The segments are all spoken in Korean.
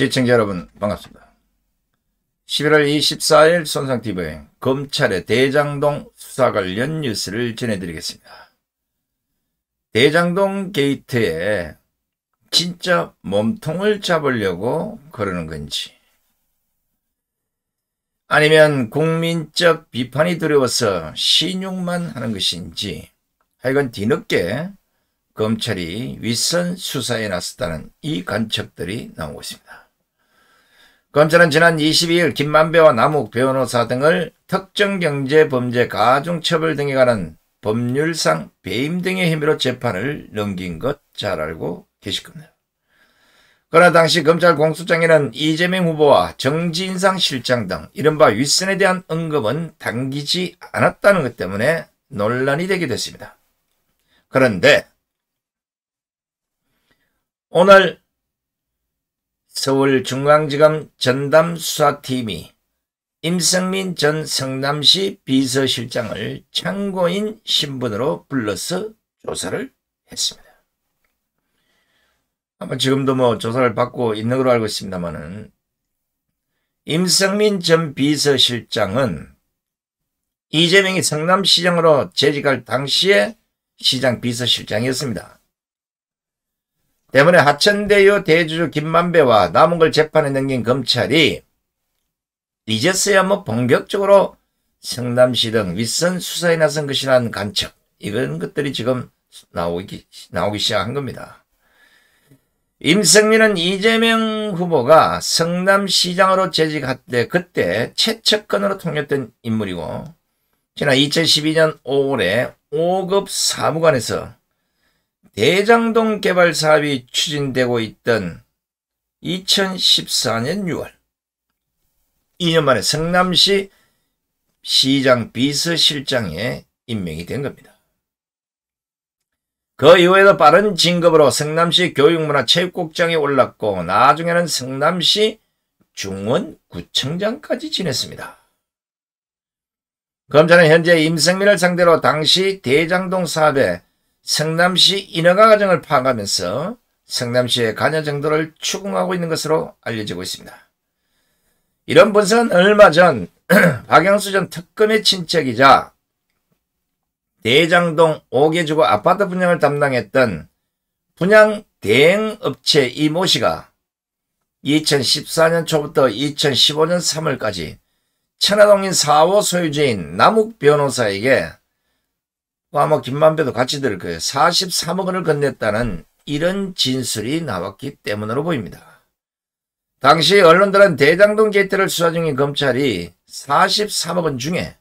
시청자 여러분 반갑습니다. 11월 24일 손상TV 검찰의 대장동 수사 관련 뉴스를 전해드리겠습니다. 대장동 게이트에 진짜 몸통을 잡으려고 그러는 건지 아니면 국민적 비판이 두려워서 신용만 하는 것인지 하여간 뒤늦게 검찰이 윗선 수사에 나섰다는 이 관측들이 나오고 있습니다. 검찰은 지난 22일 김만배와 남욱 변호사 등을 특정경제범죄 가중처벌 등에 관한 법률상 배임 등의 혐의로 재판을 넘긴 것 잘 알고 계실 겁니다. 그러나 당시 검찰 공소장에는 이재명 후보와 정진상 실장 등 이른바 윗선에 대한 언급은 당기지 않았다는 것 때문에 논란이 되게 됐습니다. 그런데 오늘 서울중앙지검 전담수사팀이 임성민 전 성남시 비서실장을 참고인 신분으로 불러서 조사를 했습니다. 아마 지금도 뭐 조사를 받고 있는 걸로 알고 있습니다만은 임성민 전 비서실장은 이재명이 성남시장으로 재직할 당시에 시장 비서실장이었습니다. 때문에 하천대유 대주주 김만배와 남은걸 재판에 넘긴 검찰이 이제서야 뭐 본격적으로 성남시 등 윗선 수사에 나선 것이라는 관측 이런 것들이 지금 나오기, 나오기 시작한 겁니다. 임성민은 이재명 후보가 성남시장으로 재직할 때 그때 최측근으로 통했던 인물이고 지난 2012년 5월에 5급 사무관에서 대장동 개발 사업이 추진되고 있던 2014년 6월 2년 만에 성남시 시장 비서실장에 임명이 된 겁니다. 그 이후에도 빠른 진급으로 성남시 교육문화체육국장에 올랐고 나중에는 성남시 중원구청장까지 지냈습니다. 검찰은 현재 임생민을 상대로 당시 대장동 사업에 성남시 인허가 과정을 파악하면서 성남시의 관여 정도를 추궁하고 있는 것으로 알려지고 있습니다. 이런 분석은 얼마 전 박영수 전 특검의 친척이자 대장동 5개주고 아파트 분양을 담당했던 분양 대행업체 이모 씨가 2014년 초부터 2015년 3월까지 천화동인 4호 소유주인 남욱 변호사에게 아마 뭐, 뭐, 김만배도 같이 들을 거예요. 43억 원을 건넸다는 이런 진술이 나왔기 때문으로 보입니다. 당시 언론들은 대장동 게이트를 수사 중인 검찰이 43억 원 중에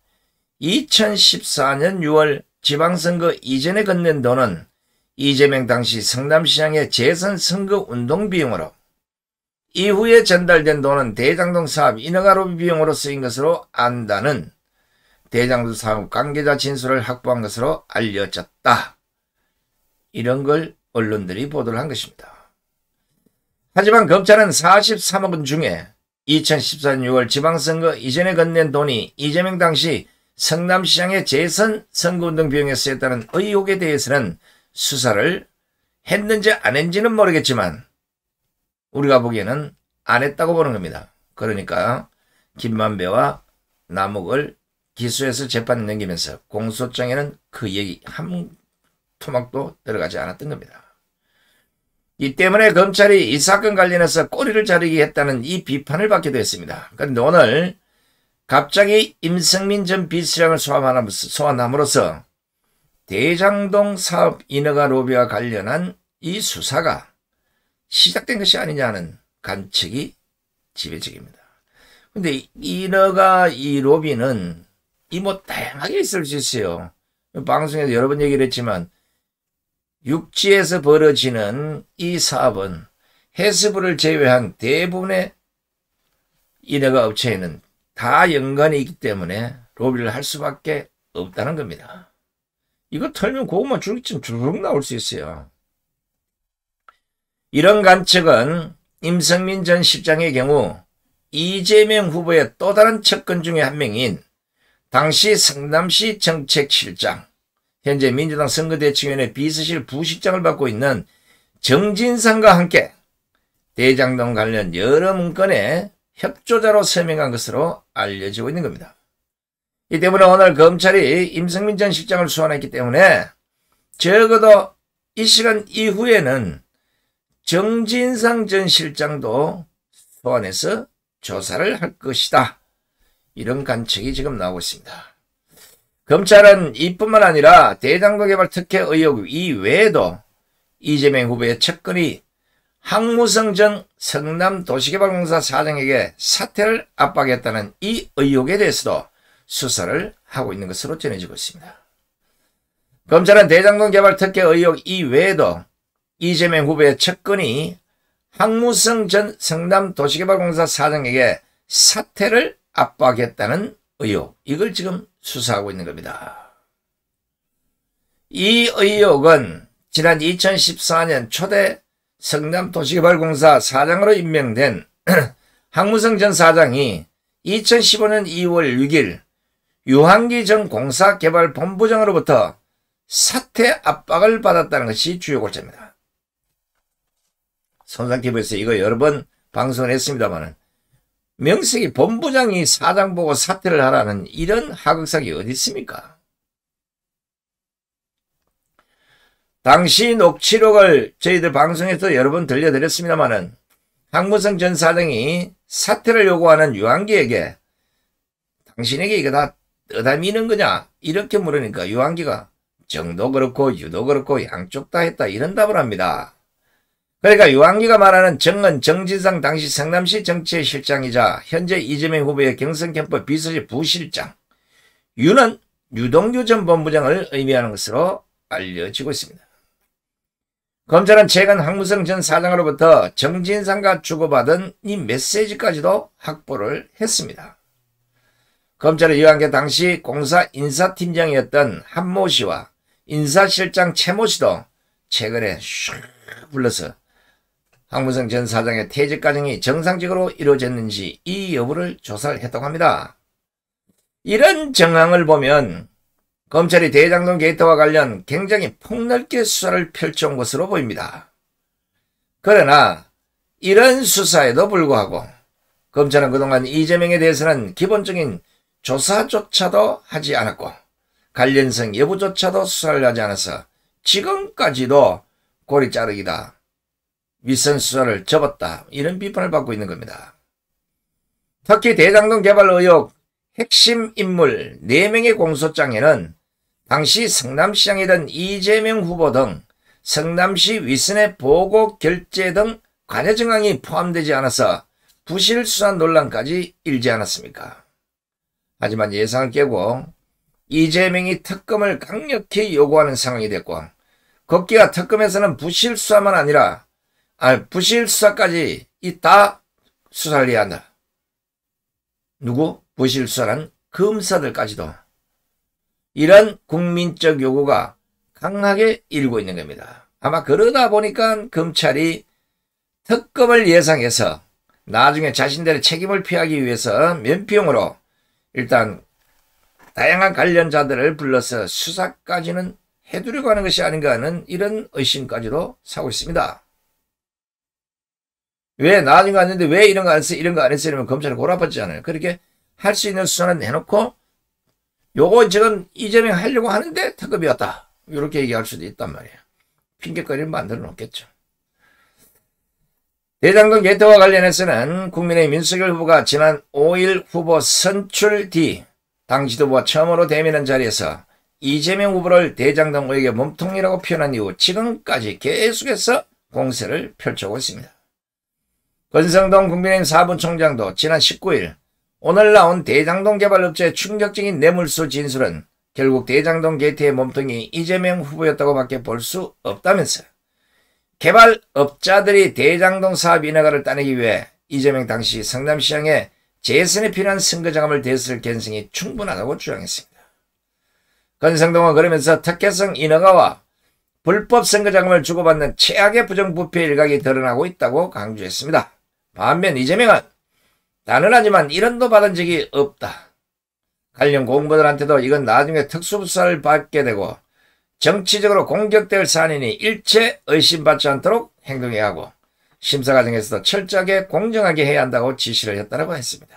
2014년 6월 지방선거 이전에 건넨 돈은 이재명 당시 성남시장의 재선 선거 운동 비용으로 이후에 전달된 돈은 대장동 사업 인허가로비 비용으로 쓰인 것으로 안다는 대장도 사업 관계자 진술을 확보한 것으로 알려졌다. 이런 걸 언론들이 보도를 한 것입니다. 하지만 검찰은 43억 원 중에 2014년 6월 지방선거 이전에 건넨 돈이 이재명 당시 성남시장의 재선 선거운동 비용에 쓰였다는 의혹에 대해서는 수사를 했는지 안 했는지는 모르겠지만 우리가 보기에는 안 했다고 보는 겁니다. 그러니까 김만배와 남욱을 기소해서 재판에 넘기면서 공소장에는 그 얘기 한 토막도 들어가지 않았던 겁니다. 이 때문에 검찰이 이 사건 관련해서 꼬리를 자르게 했다는 이 비판을 받기도 했습니다. 그런데 오늘 갑자기 임성민 전 비서장을 소환함으로써 대장동 사업 인허가 로비와 관련한 이 수사가 시작된 것이 아니냐는 관측이 지배적입니다. 근데 인허가 이 로비는 이뭐 다양하게 있을 수 있어요. 방송에서 여러 번 얘기를 했지만 육지에서 벌어지는 이 사업은 해수부를 제외한 대부분의 인허가 업체에는 다 연관이 있기 때문에 로비를 할 수밖에 없다는 겁니다. 이거 털면 고구마 줄기쯤 주르 나올 수 있어요. 이런 관측은 임성민 전 시장의 경우 이재명 후보의 또 다른 측근 중의한 명인 당시 성남시 정책실장, 현재 민주당 선거대책위원회 비서실 부실장을 맡고 있는 정진상과 함께 대장동 관련 여러 문건에 협조자로 서명한 것으로 알려지고 있는 겁니다. 이 때문에 오늘 검찰이 임성민 전 실장을 소환했기 때문에 적어도 이 시간 이후에는 정진상 전 실장도 소환해서 조사를 할 것이다. 이런 관측이 지금 나오고 있습니다. 검찰은 이뿐만 아니라 대장동 개발 특혜 의혹 이외에도 이재명 후보의 측근이 항무성 전 성남도시개발공사 사장에게 사퇴를 압박했다는 이 의혹에 대해서도 수사를 하고 있는 것으로 전해지고 있습니다. 검찰은 대장동 개발 특혜 의혹 이외에도 이재명 후보의 측근이 항무성 전 성남도시개발공사 사장에게 사퇴를 압박했다는 의혹 이걸 지금 수사하고 있는 겁니다. 이 의혹은 지난 2014년 초대 성남도시개발공사 사장으로 임명된 항무성 전 사장이 2015년 2월 6일 유한기 전 공사개발본부장으로부터 사퇴 압박을 받았다는 것이 주요 골자입니다. 손상TV에서 이거 여러 번 방송을 했습니다만 명색이 본부장이 사장 보고 사퇴를 하라는 이런 하극상이 어디 있습니까? 당시 녹취록을 저희들 방송에서 여러 번들려드렸습니다만 황무성 전 사장이 사퇴를 요구하는 유한기에게 당신에게 이거 다 떠다미는 거냐 이렇게 물으니까 유한기가 정도 그렇고 유도 그렇고 양쪽 다 했다 이런 답을 합니다. 그러니까 유한기가 말하는 정은 정진상 당시 성남시 정치의 실장이자 현재 이재명 후보의 경선캠프 비서실 부실장 유는 유동규 전 본부장을 의미하는 것으로 알려지고 있습니다. 검찰은 최근 황무성 전 사장으로부터 정진상과 주고받은 이 메시지까지도 확보를 했습니다. 검찰은 유한계 당시 공사 인사팀장이었던 한모 씨와 인사실장 최모 씨도 최근에 슉 불러서 황문성 전 사장의 퇴직 과정이 정상적으로 이루어졌는지 이 여부를 조사를 했다고 합니다. 이런 정황을 보면 검찰이 대장동 게이트와 관련 굉장히 폭넓게 수사를 펼쳐온 것으로 보입니다. 그러나 이런 수사에도 불구하고 검찰은 그동안 이재명에 대해서는 기본적인 조사조차도 하지 않았고 관련성 여부조차도 수사를 하지 않아서 지금까지도 고리 자르기다 윗선 수사를 접었다. 이런 비판을 받고 있는 겁니다. 터키 대장동 개발 의혹 핵심 인물 4명의 공소장에는 당시 성남시장이던 이재명 후보 등 성남시 윗선의 보고 결제 등 관여 증황이 포함되지 않아서 부실 수사 논란까지 일지 않았습니까? 하지만 예상을 깨고 이재명이 특검을 강력히 요구하는 상황이 됐고 걷기가 특검에서는 부실 수사만 아니라 아, 부실 수사까지 있다 수사를 해야 한다. 누구? 부실 수사란 검사들까지도 이런 국민적 요구가 강하게 일고 있는 겁니다. 아마 그러다 보니까 검찰이 특검을 예상해서 나중에 자신들의 책임을 피하기 위해서 면피용으로 일단 다양한 관련자들을 불러서 수사까지는 해두려고 하는 것이 아닌가 하는 이런 의심까지도 사고 있습니다. 왜 나중에 갔는데 왜 이런 거 안 했어? 이런 거 안 했어? 이러면 검찰이 골아파지않아요 그렇게 할 수 있는 수사는 내놓고 요거 지금 이재명 하려고 하는데 특급이었다 이렇게 얘기할 수도 있단 말이에요. 핑계거리를 만들어 놓겠죠. 대장동 게이트와 관련해서는 국민의 민석열 후보가 지난 5일 후보 선출 뒤 당지도부가 처음으로 대면한 자리에서 이재명 후보를 대장동 의혹의 몸통이라고 표현한 이후 지금까지 계속해서 공세를 펼쳐오고 있습니다. 권성동 국민의힘 사분총장도 지난 19일 오늘 나온 대장동 개발업체의 충격적인 뇌물수 진술은 결국 대장동 게이트의 몸통이 이재명 후보였다고 밖에 볼 수 없다면서 개발업자들이 대장동 사업 인허가를 따내기 위해 이재명 당시 성남시장에 재선에 필요한 선거자금을 대쓸 개성이 충분하다고 주장했습니다. 권성동은 그러면서 특혜성 인허가와 불법 선거자금을 주고받는 최악의 부정부패 일각이 드러나고 있다고 강조했습니다. 반면 이재명은 단언하지만 이런도 받은 적이 없다. 관련 공무원들한테도 이건 나중에 특수부사를 받게 되고 정치적으로 공격될 사안이니 일체 의심받지 않도록 행동해야 하고 심사 과정에서도 철저하게 공정하게 해야 한다고 지시를 했다고 했습니다.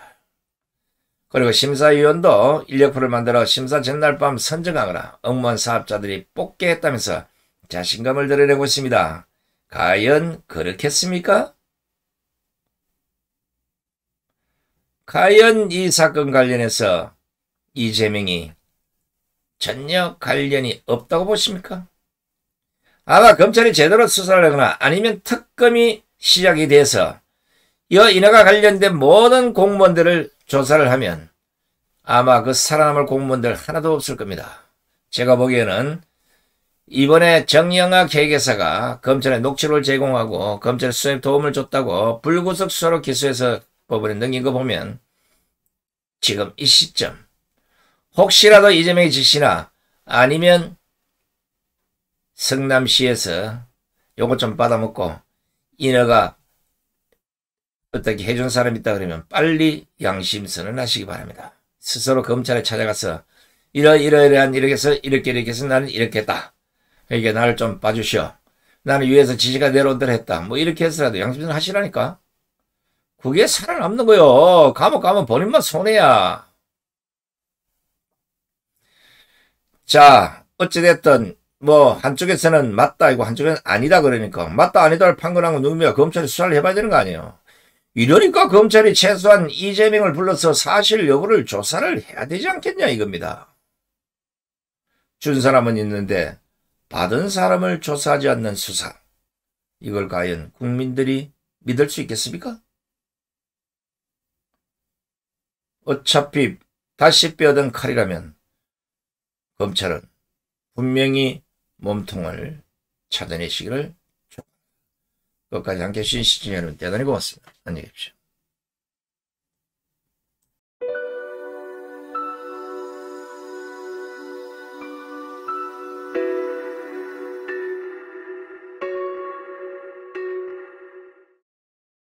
그리고 심사위원도 인력표를 만들어 심사 전날 밤 선정하거나 응모한 사업자들이 뽑게 했다면서 자신감을 드러내고 있습니다. 과연 그렇겠습니까? 과연 이 사건 관련해서 이재명이 전혀 관련이 없다고 보십니까? 아마 검찰이 제대로 수사를 하거나 아니면 특검이 시작이 돼서 여 인허가 관련된 모든 공무원들을 조사를 하면 아마 그 살아남을 공무원들 하나도 없을 겁니다. 제가 보기에는 이번에 정영아 계사가 검찰에 녹취록을 제공하고 검찰 수사에 도움을 줬다고 불구속 수사로 기소해서 법원에 넘긴 거 보면 지금 이 시점 혹시라도 이재명이 지시나 아니면 성남시에서 요거 좀 받아먹고 인허가 어떻게 해준 사람 있다 그러면 빨리 양심선을 하시기 바랍니다. 스스로 검찰에 찾아가서 이러 이러이러한 이렇게 해서 이렇게 이렇게 해서 나는 이렇게 했다. 이게 그러니까 나를 좀 봐주시오. 나는 위에서 지시가 내려온다 했다. 뭐 이렇게 해서라도 양심선 을 하시라니까. 그게 살아남는 거요. 감옥 가면 본인만 손해야. 자, 어찌됐든, 뭐, 한쪽에서는 맞다, 이거 한쪽에는 아니다, 그러니까. 맞다, 아니다를 판결한 건누구입 검찰이 수사를 해봐야 되는 거 아니에요. 이러니까 검찰이 최소한 이재명을 불러서 사실 여부를 조사를 해야 되지 않겠냐, 이겁니다. 준 사람은 있는데, 받은 사람을 조사하지 않는 수사. 이걸 과연 국민들이 믿을 수 있겠습니까? 어차피 다시 빼어든 칼이라면 검찰은 분명히 몸통을 찾아내시기를 끝까지 함께 해주신 시청자 여러분 대단히 고맙습니다. 안녕히 계십시오.